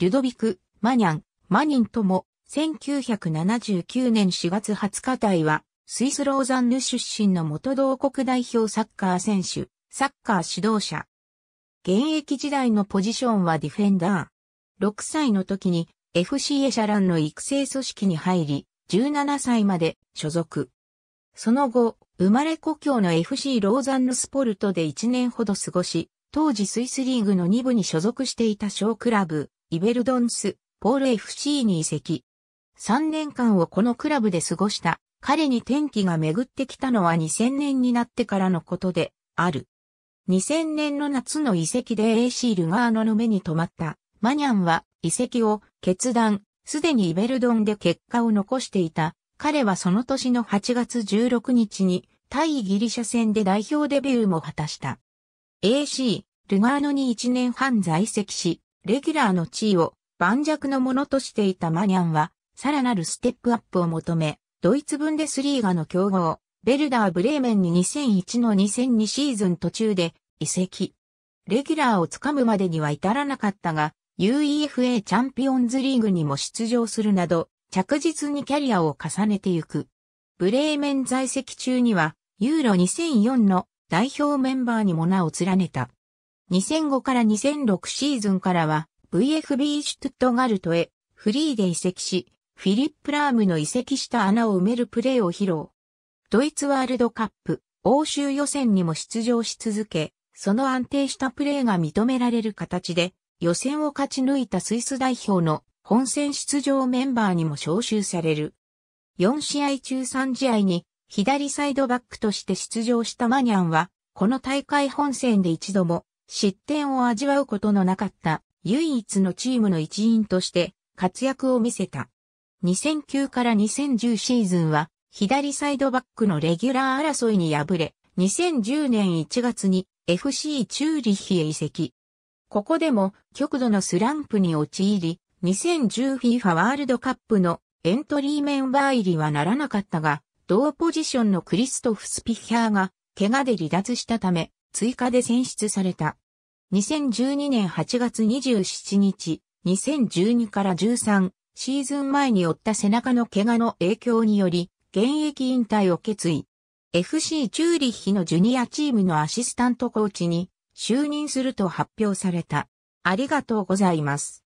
リュドビク、マニャン、マニンとも、1979年4月20日台は、スイスローザンヌ出身の元同国代表サッカー選手、サッカー指導者。現役時代のポジションはディフェンダー。6歳の時に FC エシャランの育成組織に入り、17歳まで所属。その後、生まれ故郷の FC ローザンヌスポルトで1年ほど過ごし、当時スイスリーグの2部に所属していた小クラブ、イベルドンス、ポール FC に移籍。3年間をこのクラブで過ごした彼に転機が巡ってきたのは2000年になってからのことである。2000年の夏の移籍で AC ルガーノの目に留まったマニャンは移籍を決断、すでにイベルドンで結果を残していた。彼はその年の8月16日に対ギリシャ戦で代表デビューも果たした。AC、ルガーノに1年半在籍し、レギュラーの地位を盤石のものとしていたマニャンは、さらなるステップアップを求め、ドイツブンデスリーガの強豪、ベルダー・ブレーメンに2001の2002シーズン途中で移籍。レギュラーをつかむまでには至らなかったが、UEFA チャンピオンズリーグにも出場するなど、着実にキャリアを重ねてゆく。ブレーメン在籍中には、ユーロ2004の代表メンバーにも名を連ねた。2005から2006シーズンからは VFB シュトゥットガルトへフリーで移籍し、フィリップ・ラームの移籍した穴を埋めるプレーを披露。ドイツワールドカップ、欧州予選にも出場し続け、その安定したプレーが認められる形で、予選を勝ち抜いたスイス代表の本戦出場メンバーにも招集される。4試合中3試合に左サイドバックとして出場したマニャンは、この大会本戦で一度も失点を味わうことのなかった唯一のチームの一員として活躍を見せた。2009から2010シーズンは左サイドバックのレギュラー争いに敗れ、2010年1月に FC チューリッヒへ移籍。ここでも極度のスランプに陥り、2010FIFA ワールドカップのエントリーメンバー入りはならなかったが、同ポジションのクリストフ・スピヒャーが、怪我で離脱したため、追加で選出された。2012年8月27日、2012から13シーズン前に負った背中の怪我の影響により、現役引退を決意。FC チューリッヒのジュニアチームのアシスタントコーチに就任すると発表された。ありがとうございます。